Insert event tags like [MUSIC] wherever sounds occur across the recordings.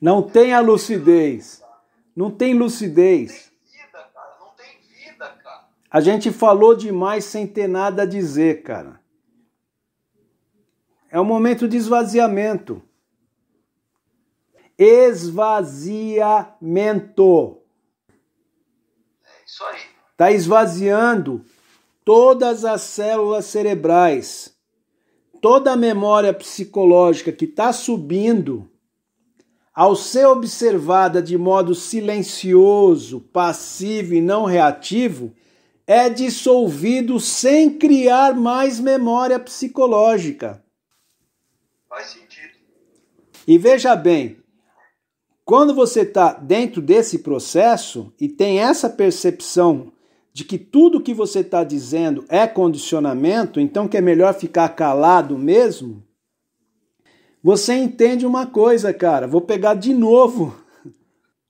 Não tem a lucidez. Não tem lucidez. A gente falou demais sem ter nada a dizer, cara. É um momento de esvaziamento. Esvaziamento. É isso aí. Está esvaziando todas as células cerebrais, toda a memória psicológica que está subindo ao ser observada de modo silencioso, passivo e não reativo, é dissolvido sem criar mais memória psicológica. Faz sentido. E veja bem, quando você está dentro desse processo e tem essa percepção de que tudo que você está dizendo é condicionamento, então que é melhor ficar calado mesmo, você entende uma coisa, cara. Vou pegar de novo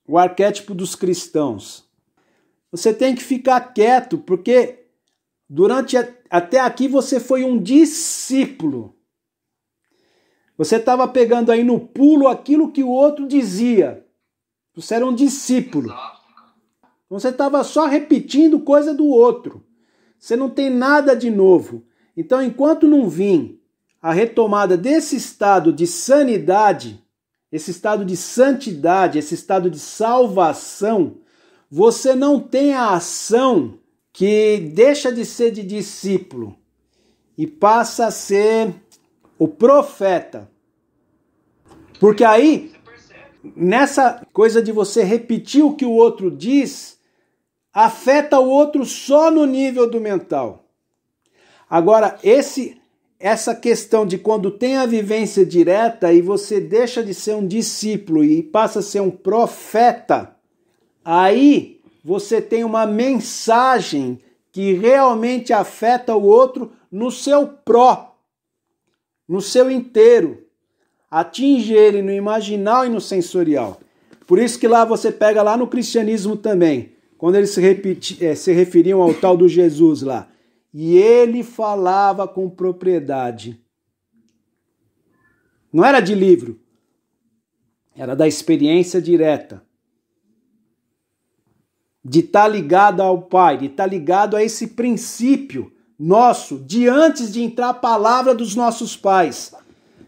o arquétipo dos cristãos. Você tem que ficar quieto, porque durante a, até aqui você foi um discípulo. Você estava pegando aí no pulo aquilo que o outro dizia. Você era um discípulo. Você estava só repetindo coisa do outro. Você não tem nada de novo. Então, enquanto não vim a retomada desse estado de sanidade, esse estado de santidade, esse estado de salvação, você não tem a ação que deixa de ser de discípulo e passa a ser o profeta. Porque aí, nessa coisa de você repetir o que o outro diz, afeta o outro só no nível do mental. Agora, esse essa questão de quando tem a vivência direta e você deixa de ser um discípulo e passa a ser um profeta, aí você tem uma mensagem que realmente afeta o outro no seu pró, no seu inteiro. Atinge ele no imaginal e no sensorial. Por isso que lá você pega lá no cristianismo também, quando eles se, repeti, é, se referiam ao tal do Jesus lá e ele falava com propriedade. Não era de livro, era da experiência direta. De estar tá ligado ao Pai, de estar tá ligado a esse princípio nosso, de antes de entrar a palavra dos nossos pais,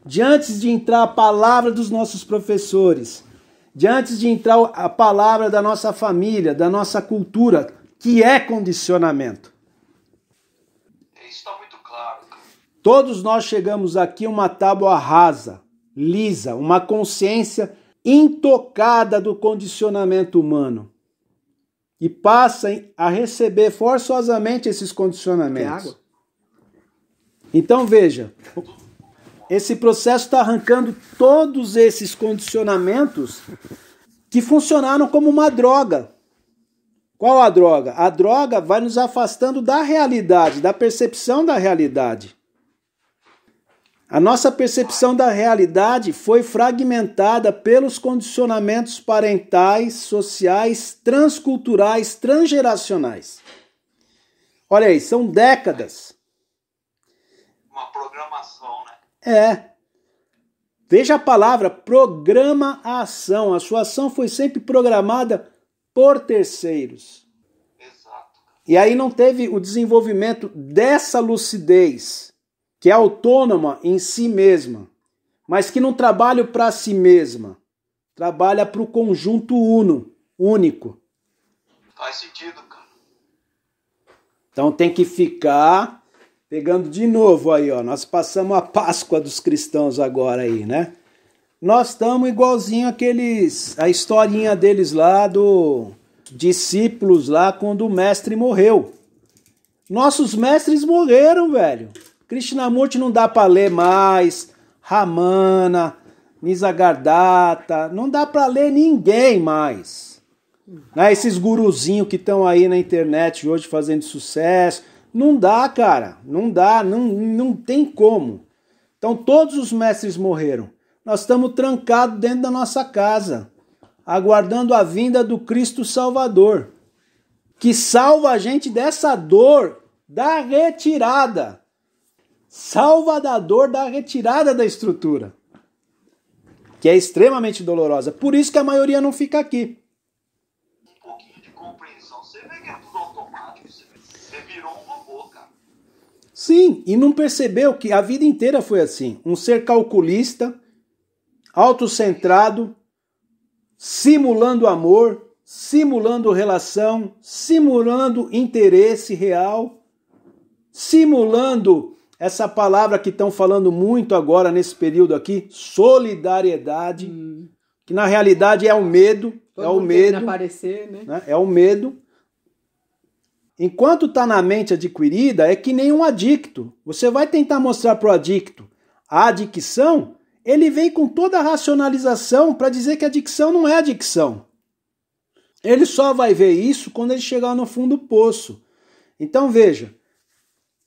de antes de entrar a palavra dos nossos professores, de antes de entrar a palavra da nossa família, da nossa cultura, que é condicionamento. Todos nós chegamos aqui uma tábua rasa, lisa, uma consciência intocada do condicionamento humano e passa a receber forçosamente esses condicionamentos. Então veja, esse processo está arrancando todos esses condicionamentos que funcionaram como uma droga. Qual a droga? A droga vai nos afastando da realidade, da percepção da realidade. A nossa percepção da realidade foi fragmentada pelos condicionamentos parentais, sociais, transculturais, transgeracionais. Olha aí, são décadas. Uma programação, né? É. Veja a palavra programa a ação. A sua ação foi sempre programada por terceiros. Exato. E aí não teve o desenvolvimento dessa lucidez que é autônoma em si mesma, mas que não trabalha para si mesma, trabalha para o conjunto uno, único. Faz sentido, cara. Então tem que ficar pegando de novo aí, ó. Nós passamos a Páscoa dos cristãos agora aí, né? Nós estamos igualzinho aqueles a historinha deles lá do discípulos lá quando o mestre morreu. Nossos mestres morreram, velho. Krishnamurti não dá para ler mais, Ramana, Nisargadatta, não dá para ler ninguém mais. Né? Esses guruzinhos que estão aí na internet hoje fazendo sucesso, não dá, cara, não dá, não, não tem como. Então todos os mestres morreram. Nós estamos trancados dentro da nossa casa, aguardando a vinda do Cristo Salvador, que salva a gente dessa dor da retirada salvador da retirada da estrutura, que é extremamente dolorosa. Por isso que a maioria não fica aqui. Um pouquinho de compreensão. Você vê que é tudo automático. Você virou um robô, cara. Sim, e não percebeu que a vida inteira foi assim. Um ser calculista, autocentrado, simulando amor, simulando relação, simulando interesse real, simulando essa palavra que estão falando muito agora nesse período aqui, solidariedade, hum. que na realidade é o medo, Todo é o medo, aparecer, né? né? é o medo. Enquanto está na mente adquirida, é que nem um adicto. Você vai tentar mostrar para o adicto a adicção, ele vem com toda a racionalização para dizer que a adicção não é adicção. Ele só vai ver isso quando ele chegar no fundo do poço. Então veja,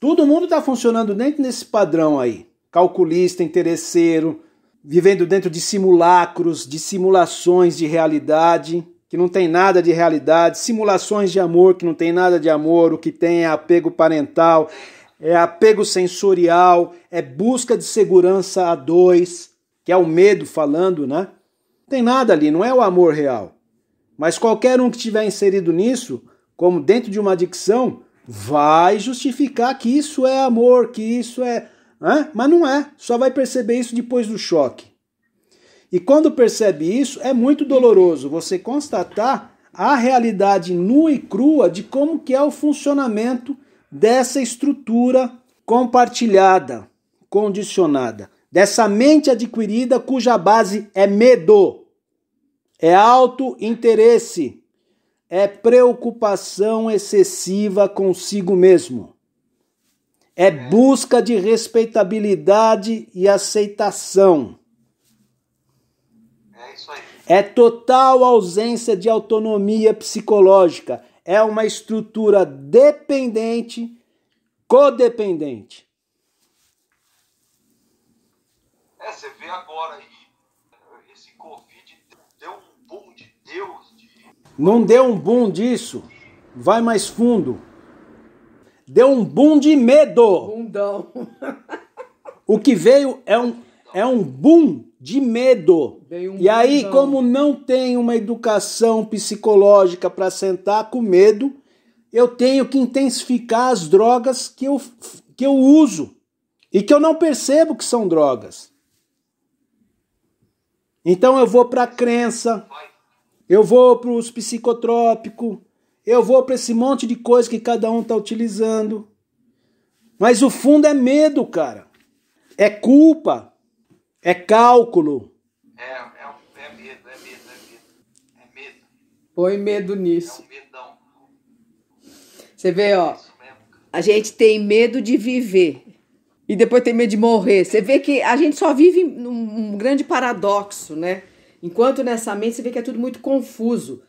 Todo mundo está funcionando dentro desse padrão aí. Calculista, interesseiro, vivendo dentro de simulacros, de simulações de realidade, que não tem nada de realidade, simulações de amor, que não tem nada de amor, o que tem é apego parental, é apego sensorial, é busca de segurança a dois, que é o medo falando, né? Não tem nada ali, não é o amor real. Mas qualquer um que tiver inserido nisso, como dentro de uma adicção, vai justificar que isso é amor, que isso é. Mas não é. Só vai perceber isso depois do choque. E quando percebe isso, é muito doloroso você constatar a realidade nua e crua de como que é o funcionamento dessa estrutura compartilhada, condicionada, dessa mente adquirida cuja base é medo, é auto-interesse, é preocupação excessiva consigo mesmo. É busca de respeitabilidade e aceitação. É, é total ausência de autonomia psicológica. É uma estrutura dependente, codependente. É, você vê agora aí Não dê um boom disso. Vai mais fundo. Deu um boom de medo. Bundão. [LAUGHS] o que veio é um, é um boom de medo. Um e aí, como não tem uma educação psicológica para sentar com medo, eu tenho que intensificar as drogas que eu, que eu uso e que eu não percebo que são drogas. Então eu vou para a crença. Vai eu vou para os psicotrópicos, eu vou para esse monte de coisa que cada um está utilizando. Mas o fundo é medo, cara. É culpa, é cálculo. É, é, é medo, é medo, é medo. É medo. Põe medo nisso. É um medão. Você vê, ó. A gente tem medo de viver e depois tem medo de morrer. Você vê que a gente só vive num grande paradoxo, né? Enquanto nessa mente você vê que é tudo muito confuso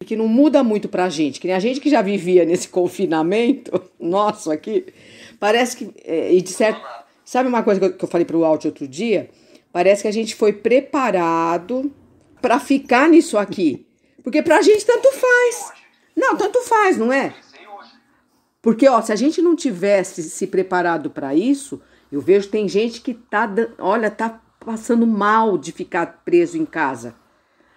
e que não muda muito pra gente, que nem a gente que já vivia nesse [LAUGHS] confinamento nosso aqui, parece que. É, e de certo, sabe uma coisa que eu falei pro Alt outro dia? Parece que a gente foi preparado para ficar nisso aqui. Porque pra gente tanto faz. Não, tanto faz, não é? Porque, ó, se a gente não tivesse se preparado para isso, eu vejo tem gente que tá, olha, tá passando mal de ficar preso em casa.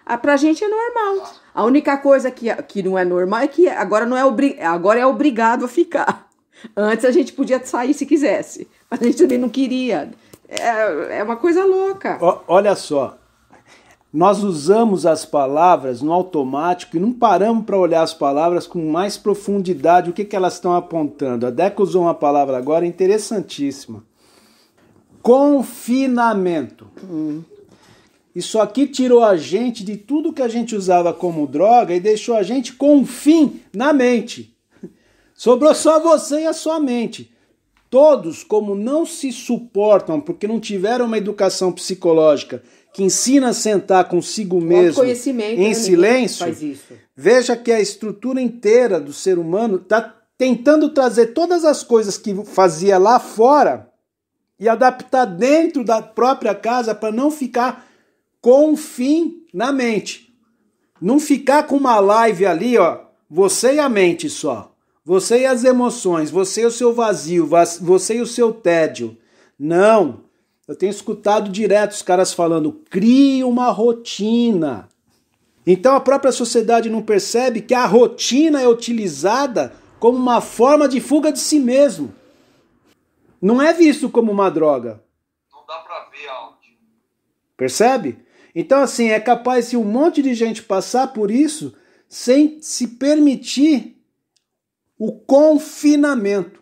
Ah, pra gente é normal. A única coisa que, que não é normal é que agora, não é agora é obrigado a ficar. Antes a gente podia sair se quisesse, mas a gente também não queria. É, é uma coisa louca. O, olha só, nós usamos as palavras no automático e não paramos para olhar as palavras com mais profundidade, o que, que elas estão apontando. A Deca usou uma palavra agora interessantíssima. Confinamento. Hum. Isso aqui tirou a gente de tudo que a gente usava como droga e deixou a gente com um fim na mente. Sobrou só você e a sua mente. Todos, como não se suportam porque não tiveram uma educação psicológica que ensina a sentar consigo mesmo em né? silêncio, veja que a estrutura inteira do ser humano está tentando trazer todas as coisas que fazia lá fora e adaptar dentro da própria casa para não ficar com um fim na mente. Não ficar com uma live ali, ó, você e a mente só. Você e as emoções, você e o seu vazio, você e o seu tédio. Não. Eu tenho escutado direto os caras falando: crie uma rotina. Então a própria sociedade não percebe que a rotina é utilizada como uma forma de fuga de si mesmo não é visto como uma droga. Não dá para ver áudio. Percebe? Então, assim, é capaz se um monte de gente passar por isso sem se permitir o confinamento.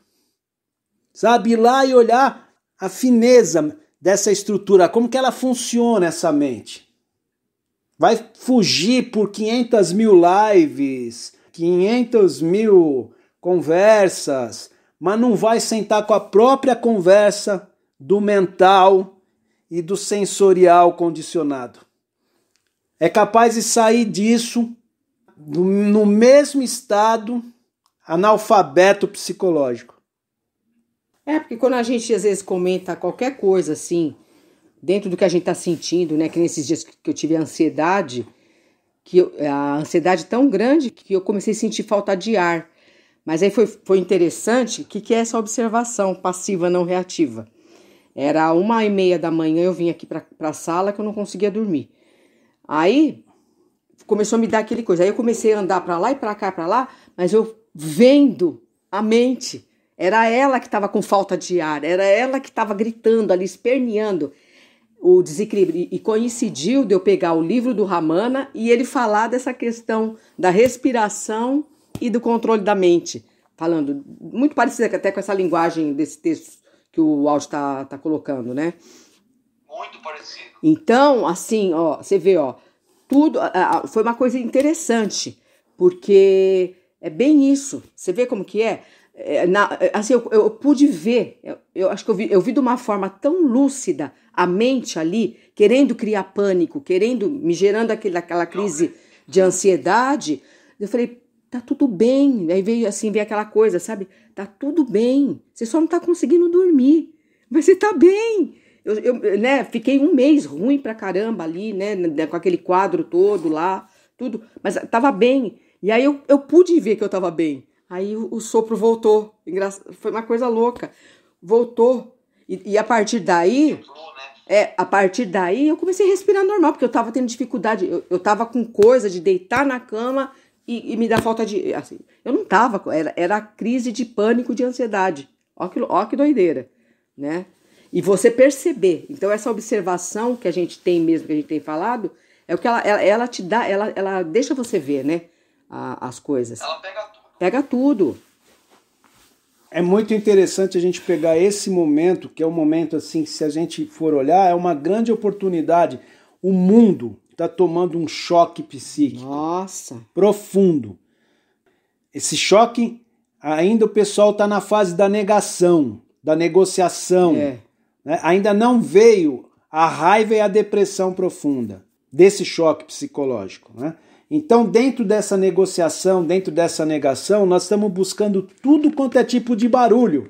Sabe, ir lá e olhar a fineza dessa estrutura, como que ela funciona essa mente. Vai fugir por 500 mil lives, 500 mil conversas, mas não vai sentar com a própria conversa do mental e do sensorial condicionado. É capaz de sair disso no mesmo estado analfabeto psicológico. É, porque quando a gente às vezes comenta qualquer coisa assim, dentro do que a gente está sentindo, né? Que nesses dias que eu tive ansiedade, que eu, a ansiedade tão grande que eu comecei a sentir falta de ar. Mas aí foi, foi interessante, o que, que é essa observação passiva não reativa? Era uma e meia da manhã, eu vim aqui para a sala que eu não conseguia dormir. Aí começou a me dar aquele coisa. Aí eu comecei a andar para lá e para cá, para lá, mas eu vendo a mente. Era ela que estava com falta de ar, era ela que estava gritando ali, esperneando o desequilíbrio. E coincidiu de eu pegar o livro do Ramana e ele falar dessa questão da respiração e do controle da mente. Falando muito parecida até com essa linguagem desse texto que o Aldo está tá colocando, né? Muito parecido. Então, assim, ó, você vê, ó, tudo foi uma coisa interessante, porque é bem isso. Você vê como que é? é na, é, assim, eu, eu, pude ver, eu, eu acho que eu vi, eu vi de uma forma tão lúcida a mente ali, querendo criar pânico, querendo, me gerando aquele, aquela crise é. de ansiedade. Eu falei, tá tudo bem. Aí veio assim, veio aquela coisa, sabe? Tá tudo bem. Você só não tá conseguindo dormir, mas você tá bem. Eu, eu né, fiquei um mês ruim pra caramba ali, né, né, né com aquele quadro todo lá, tudo, mas tava bem. E aí eu, eu pude ver que eu tava bem. Aí o, o sopro voltou. Foi uma coisa louca. Voltou. E, e a partir daí. É, a partir daí eu comecei a respirar normal, porque eu tava tendo dificuldade. Eu, eu tava com coisa de deitar na cama e, e me dá falta de. Assim, eu não tava, era, era crise de pânico, de ansiedade. Ó que, ó que doideira, né? E você perceber. Então, essa observação que a gente tem mesmo, que a gente tem falado, é o que ela, ela, ela te dá, ela, ela deixa você ver, né? A, as coisas. Ela pega tudo. Pega tudo. É muito interessante a gente pegar esse momento, que é um momento assim, que se a gente for olhar, é uma grande oportunidade. O mundo, está tomando um choque psíquico. Nossa. Profundo. Esse choque, ainda o pessoal está na fase da negação, da negociação. É. Né? Ainda não veio a raiva e a depressão profunda desse choque psicológico. Né? Então, dentro dessa negociação, dentro dessa negação, nós estamos buscando tudo quanto é tipo de barulho.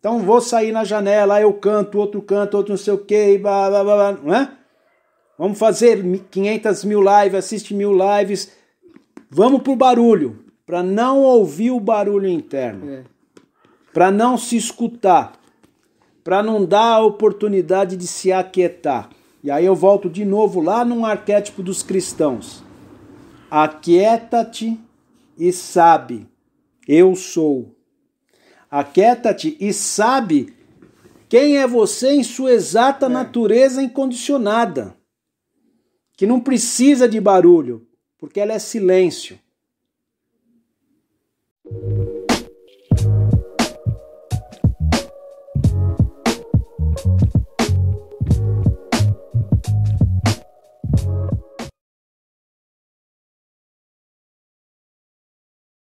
Então, vou sair na janela, eu canto, outro canto, outro não sei o quê, blá, blá, blá, não é? Vamos fazer 500 mil lives, assiste mil lives. Vamos pro barulho, para não ouvir o barulho interno, é. para não se escutar, para não dar a oportunidade de se aquietar. E aí eu volto de novo lá num arquétipo dos cristãos. Aquieta-te e sabe, eu sou. Aquieta-te e sabe quem é você em sua exata é. natureza incondicionada que não precisa de barulho, porque ela é silêncio.